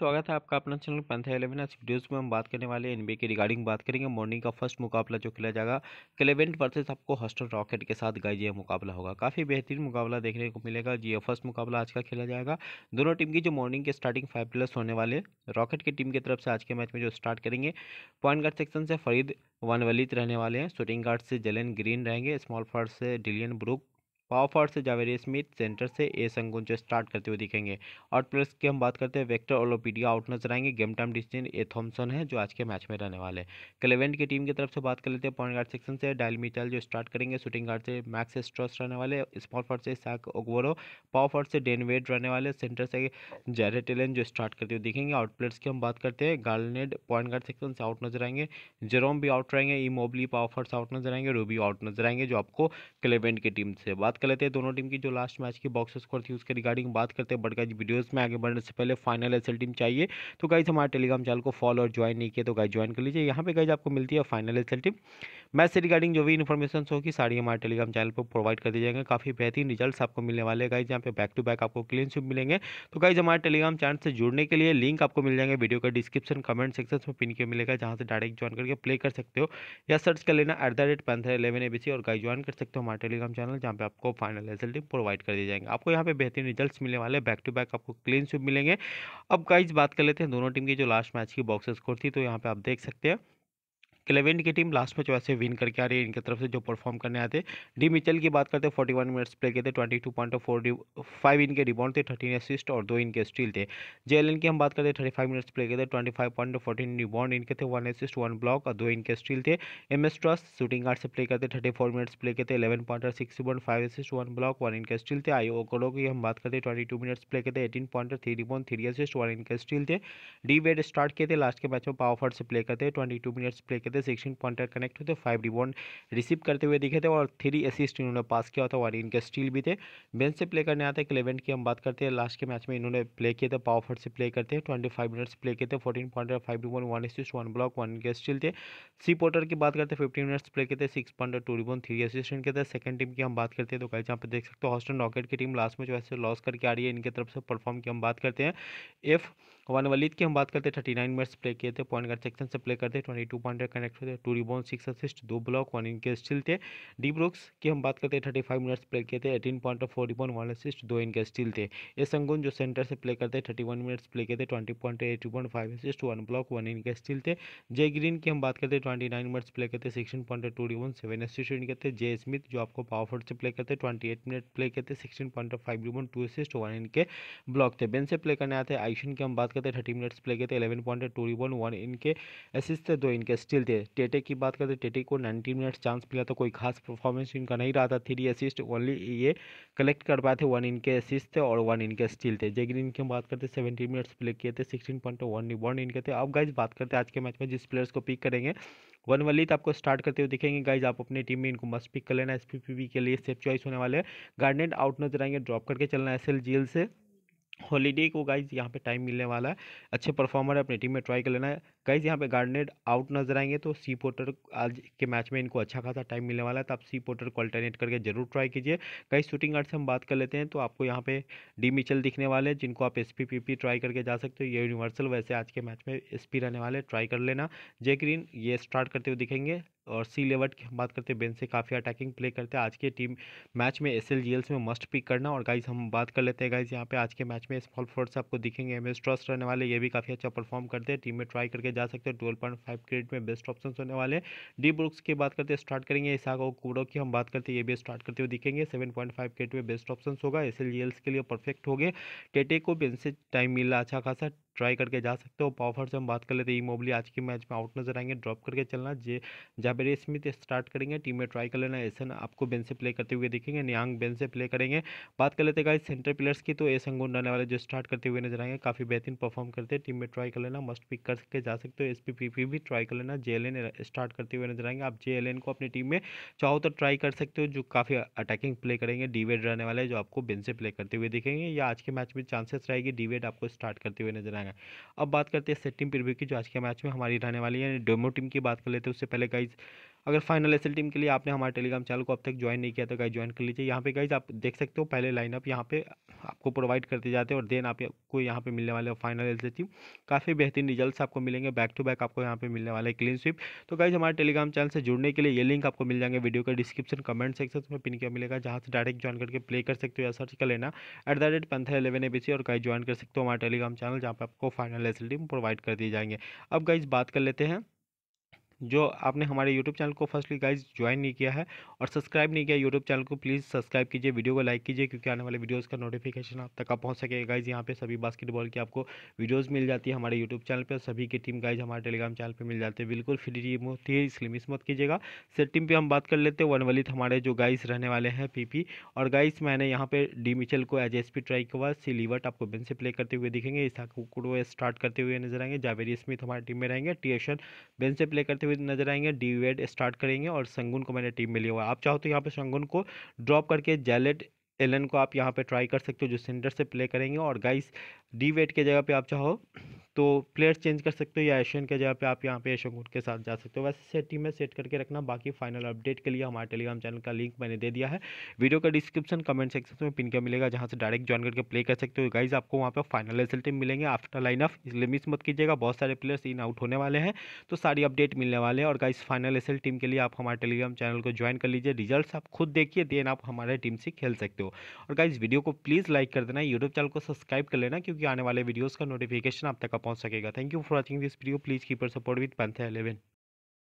स्वागत है आपका अपना चैनल पंथा इलेवन आज वीडियोस में हम बात करने वाले हैं एनबीए की रिगार्डिंग बात करेंगे मॉर्निंग का फर्स्ट मुकाबला जो खेला जाएगा क्लेवेंट वर्सेस आपको हॉस्टल रॉकेट के साथ गाइज यह मुकाबला होगा काफ़ी बेहतरीन मुकाबला देखने को मिलेगा जी ये फर्स्ट मुकाबला आज का खेला जाएगा दोनों टीम की जो मॉर्निंग के स्टार्टिंग फाइव प्लस होने वाले रॉकेट की टीम की तरफ से आज के मैच में जो स्टार्ट करेंगे पॉइंट गार्ड सेक्शन से फरीद वन वलित रहने वाले हैं शूटिंग गार्ड से जलन ग्रीन रहेंगे स्मॉल फॉर्ड से डिलियन ब्रुक पावर से जावेरी स्मिथ सेंटर से ए संगुन जो स्टार्ट करते हुए दिखेंगे आउट प्लेस की हम बात करते हैं वेक्टर ओलोपीडिया आउट नजर आएंगे गेम टाइम डिस्टिन ए थॉमसन है जो आज के मैच में रहने वाले क्लेवेंट की टीम की तरफ से बात कर लेते हैं पॉइंट गार्ड सेक्शन से डायल मिटल जो स्टार्ट करेंगे शूटिंग गार्ड से मैक्स स्ट्रॉस रहने वाले स्मॉल फॉर्ड से सैक ओगवरो पावर फॉर्ड से डेन वेड रहने वाले सेंटर से जैरे टेलन जो स्टार्ट करते हुए दिखेंगे आउट प्लेयर्स की हम बात करते हैं गार्लनेड पॉइंट गार्ड सेक्शन से आउट नजर आएंगे जेरोम भी आउट रहेंगे इमोबली पावर फॉर्ड से आउट नजर आएंगे रूबी आउट नजर आएंगे जो आपको क्लेवेंट की टीम से बात कर लेते हैं दोनों टीम की जो लास्ट मैच की बॉक्स स्कोर थी उसके रिगार्डिंग बात करते हैं बट गाइज वीडियोस में आगे बढ़ने से पहले फाइनल एस टीम चाहिए तो गाइज हमारे टेलीग्राम चैनल को फॉलो और ज्वाइन नहीं किया तो गाइज ज्वाइन कर लीजिए यहाँ पर गाइज आपको मिलती है फाइनल एस टीम मैच से रिगार्डिंग जो भी इन्फॉर्मेशन होगी सारी हमारे टेलीग्राम चैनल पर प्रोवाइड कर दी जाएंगे काफ़ी बेहतरीन रिजल्ट आपको मिलने वाले गाइज यहाँ पे बैक टू बैक आपको क्लीन स्विप मिलेंगे तो गाइज हमारे टेलीग्राम चैनल से जुड़ने के लिए लिंक आपको मिल जाएंगे वीडियो का डिस्क्रिप्शन कमेंट सेक्शन में पिन के मिलेगा जहाँ से डायरेक्ट ज्वाइन करके प्ले कर सकते हो या सर्च कर लेना at the rate panther eleven A और गाइज ज्वाइन कर सकते हो हमारे टेलीग्राम चैनल जहाँ पे आपको आपको फाइनल रिजल्ट प्रोवाइड कर दिए जाएंगे आपको यहाँ पे बेहतरीन रिजल्ट्स मिलने वाले बैक टू बैक आपको क्लीन स्विप मिलेंगे अब गाइज बात कर लेते हैं दोनों टीम की जो लास्ट मैच की बॉक्स स्कोर थी तो यहाँ पे आप देख सकते हैं क्लेवेंट की टीम लास्ट मैच वैसे विन करके आ रही है इनकी तरफ से जो परफॉर्म करने आते डी मिचल की बात करते फोर्टी वन मिनट्स प्ले किए थे twenty two point four five इनके रिबाउंड थे थर्टीन असिस्ट और दो इनके स्टील थे जे एल की हम बात करते थर्टी फाइव मिनट्स प्ले किए थे twenty five point fourteen rebound इनके थे वन असिस्ट वन ब्लॉक और दो इनके स्टील थे M S Strus shooting guard से प्ले करते थर्टी फोर मिनट्स प्ले किए थे eleven point six rebound five assist one block one इनके स्टील थे आई ओकड़ो की हम बात करते ट्वेंटी टू मिनट्स प्ले किए थे eighteen point three rebound three assist one इनके स्टील थे डी वेड स्टार्ट किए थे लास्ट के मैच में पावर से प्ले करते ट्वेंटी टू मिनट्स प्ले करते थे सिक्सटीन पॉइंटर कनेक्ट हुए थे फाइव रिबॉन्ड रिसीव करते हुए दिखे थे और थ्री असिस्ट इन्होंने पास किया था और इनके स्टील भी थे बेंच से प्ले करने आते क्लेवेंट की हम बात करते हैं लास्ट के मैच में इन्होंने प्ले किए थे पावरफुल से प्ले करते हैं ट्वेंटी फाइव मिनट्स प्ले किए थे fourteen pointer five rebound one assist one block one इनके स्टील थे सी पोर्टर की बात करते हैं फिफ्टीन मिनट्स प्ले किए थे six pointer two rebound three assist इनके थे सेकंड टीम की हम बात करते हैं तो कल जहाँ पर देख सकते हो हॉस्टन रॉकेट की टीम लास्ट में जो है लॉस करके आ रही है इनके तरफ से परफॉर्म की हम बात करते हैं एफ वन वलीद की हम बात करते हैं थर्टी नाइन मिनट्स प्ले किए थे पॉइंट गार्ड सेक्शन से प्ले करते ट्वेंटी टू पॉइंट कनेक्ट होते थे टू रिबॉन सिक्स असिस्ट दो ब्लॉक वन इनके स्टिल थे डी ब्रुक्स की हम बात करते हैं थर्टी फाइव मिनट्स प्ले किए थे eighteen point four rebound one assist दो इनके स्टिल थे ए संगुन जो सेंटर से प्ले करते थर्टी वन मिनट्स प्ले किए थे twenty point eight point five assist one block one इनके स्टिल थे जे ग्रीन की हम बात करते हैं ट्वेंटी नाइन मिनट्स प्ले करते sixteen point two rebound seven assist इनके थे जे स्मिथ जो आपको पावरफुल से प्ले करते ट्वेंटी एट मिनट प्ले करते sixteen point five rebound two assist one इनके ब्लॉक थे बेन से प्ले करने आते आइशन की हम बात करते करते हैं थर्टी मिनट्स प्ले किए थे eleven point two rebound one इनके असिस्ट थे दो इनके स्टिल थे टेटे की बात करते तो टेटे को नाइनटीन मिनट्स चांस मिला था तो कोई खास परफॉर्मेंस इनका नहीं रहा था थ्री असिस्ट ओनली ये कलेक्ट कर पाए थे वन इनके असिस्ट थे और वन इनके स्टिल थे जेगिन ग्रीन बात करते सेवेंटीन मिनट्स प्ले किए थे सिक्सटीन पॉइंट वन रिबॉन इनके थे अब गाइज बात करते हैं आज के मैच में जिस प्लेयर्स को पिक करेंगे वन तो आपको स्टार्ट करते हुए दिखेंगे गाइज आप अपने टीम में इनको मस्ट पिक कर लेना एस के लिए सेफ चॉइस होने वाले है गार्डनेट आउट नजर आएंगे ड्रॉप करके चलना एस एल से हॉलीडे को गाइज यहाँ पे टाइम मिलने वाला है अच्छे परफॉर्मर है अपनी टीम में ट्राई कर लेना है गाइज यहाँ पे गार्डनेड आउट नजर आएंगे तो सी पोर्टर आज के मैच में इनको अच्छा खासा टाइम मिलने वाला है तो आप सी पोर्टर को अल्टरनेट करके जरूर ट्राई कीजिए गाइज शूटिंग गार्ड से हम बात कर लेते हैं तो आपको यहाँ पे डी मिचल दिखने वाले हैं जिनको आप एस ट्राई करके जा सकते हो ये यूनिवर्सल वैसे आज के मैच में एस रहने वाले ट्राई कर लेना जे ग्रीन ये स्टार्ट करते हुए दिखेंगे और सी लेवट की हम बात करते हैं बेन से काफ़ी अटैकिंग प्ले करते हैं आज के टीम मैच में एस एल जी एल्स में मस्ट पिक करना और गाइज हम बात कर लेते हैं गाइज यहाँ पे आज के मैच में स्मॉल फोर्ट्स आपको दिखेंगे एम एस ट्रस्ट रहने वाले ये भी काफ़ी अच्छा परफॉर्म करते हैं टीम में ट्राई करके जा सकते हैं ट्वेल्व पॉइंट फाइव क्रेड में बेस्ट ऑप्शन होने वाले डी ब्रुक्स की बात करते हैं स्टार्ट करेंगे इसाक और कूड़ो की हम बात करते हैं ये भी स्टार्ट करते हुए दिखेंगे सेवन पॉइंट फाइव क्रेड में बेस्ट ऑप्शन होगा एस एल जी एल्स के लिए परफेक्ट हो गए टेटे को बेन से टाइम मिल रहा अच्छा खासा ट्राई करके जा सकते हो पावर से हम बात कर लेते हैं इमोबली आज के मैच में आउट नजर आएंगे ड्रॉप करके चलना जे जाबेर स्मिथ स्टार्ट करेंगे टीम में ट्राई कर लेना एसन आपको बेन से प्ले करते हुए दिखेंगे न्यांग बेन से प्ले करेंगे बात कर लेते हैं सेंटर प्लेयर्स की तो ए संगोन रहने वाले जो स्टार्ट करते हुए नजर आएंगे काफ़ी बेहतरीन परफॉर्म करते हैं टीम में ट्राई कर लेना मस्ट पिक करके जा सकते हो एस भी ट्राई कर लेना जे स्टार्ट करते हुए नजर आएंगे आप जे को अपनी टीम में चाहो तो ट्राई कर सकते हो जो काफ़ी अटैकिंग प्ले करेंगे डीवेड रहने वाले जो आपको बेन से प्ले करते हुए दिखेंगे या आज के मैच में चांसेस रहेगी डीवेड आपको स्टार्ट करते हुए नजर आएंगे है अब बात करते हैं सेटिंग प्रिव्यू की जो आज के मैच में हमारी रहने वाली है डेमो टीम की बात कर लेते हैं उससे पहले गाइज अगर फाइनल एस टीम के लिए आपने हमारे टेलीग्राम चैनल को अब तक ज्वाइन नहीं किया तो गाइज ज्वाइन कर लीजिए यहाँ पे गाइज आप देख सकते हो पहले लाइनअप यहाँ पे आपको प्रोवाइड करते जाते हैं और देन आपको यहाँ पे मिलने वाले फाइनल एल काफ़ी बेहतरीन रिजल्ट्स आपको मिलेंगे बैक टू बैक आपको यहाँ पे मिलने वाले क्लीन स्विप तो गाइज हमारे टेलीग्राम चैनल से जुड़ने के लिए ये लिंक आपको मिल जाएंगे वीडियो का डिस्क्रिप्शन कमेंट सेक्शन में पिन किया मिलेगा जहाँ से डायरेक्ट ज्वाइन करके प्ले कर सकते हो या सर्च कर लेना at the rate panther eleven A और गाइज ज्वाइन कर सकते हो हमारे टेलीग्राम चैनल जहाँ पर आपको फाइनल एल प्रोवाइड कर दिए जाएंगे अब गाइज बात कर लेते हैं जो आपने हमारे यूट्यूब चैनल को फर्स्टली गाइज ज्वाइन नहीं किया है और सब्सक्राइब नहीं किया यूट्यूब चैनल को प्लीज़ सब्सक्राइब कीजिए वीडियो को लाइक कीजिए क्योंकि आने वाले वीडियोज़ का नोटिफिकेशन आप तक आप पहुँच सके गाइज यहाँ पे सभी बास्केटबॉल की आपको वीडियोज़ मिल जाती है हमारे यूट्यूब चैनल पर सभी की टीम गाइज हमारे टेलीग्राम चैनल पर मिल जाती है बिल्कुल फ्री होती है इसलिए मिस मत कीजिएगा सर टीम पर हम बात कर लेते हैं वन हमारे जो गाइज रहने वाले हैं पी और गाइज मैंने यहाँ पर डी मिचल को एज एस पी ट्राई किया सी लीवर्ट आपको बेन से प्ले करते हुए दिखेंगे इस स्टार्ट करते हुए नजर आएंगे जावेरी स्मिथ हमारी टीम में रहेंगे टी बेन से प्ले करते हुए हुए नजर आएंगे डी स्टार्ट करेंगे और संगुन को मैंने टीम में लिया हुआ आप चाहो तो यहाँ पर संगुन को ड्रॉप करके जैलेट एलन को आप यहाँ पे ट्राई कर सकते हो जो सेंटर से प्ले करेंगे और गाइस डी वेट के जगह पे आप चाहो तो प्लेयर्स चेंज कर सकते हो या एशियन के जगह पे आप यहाँ पे एशियन के साथ जा सकते हो वैसे सेट टीम में सेट करके रखना बाकी फाइनल अपडेट के लिए हमारे टेलीग्राम चैनल का लिंक मैंने दे दिया है वीडियो का डिस्क्रिप्शन कमेंट सेक्शन में पिन का मिलेगा जहाँ से डायरेक्ट ज्वाइन करके प्ले कर सकते हो गाइज आपको वहाँ पर फाइनल रिजल्ट मिलेंगे आफ्टर लाइन ऑफ इसलिए मिस मत कीजिएगा बहुत सारे प्लेयर्स इन आउट होने वाले हैं तो सारी अपडेट मिलने वाले हैं और गाइज फाइनल एसल टीम के लिए आप हमारे टेलीग्राम चैनल को ज्वाइन कर लीजिए रिजल्ट आप खुद देखिए देन आप हमारे टीम से खेल सकते हो और गाइज वीडियो को प्लीज़ लाइक कर देना यूट्यूब चैनल को सब्सक्राइब कर लेना क्योंकि आने वाले वीडियोज़ का नोटिफिकेशन आप तक पहुँच सकेगा thank you for watching this video please keep your support with panther eleven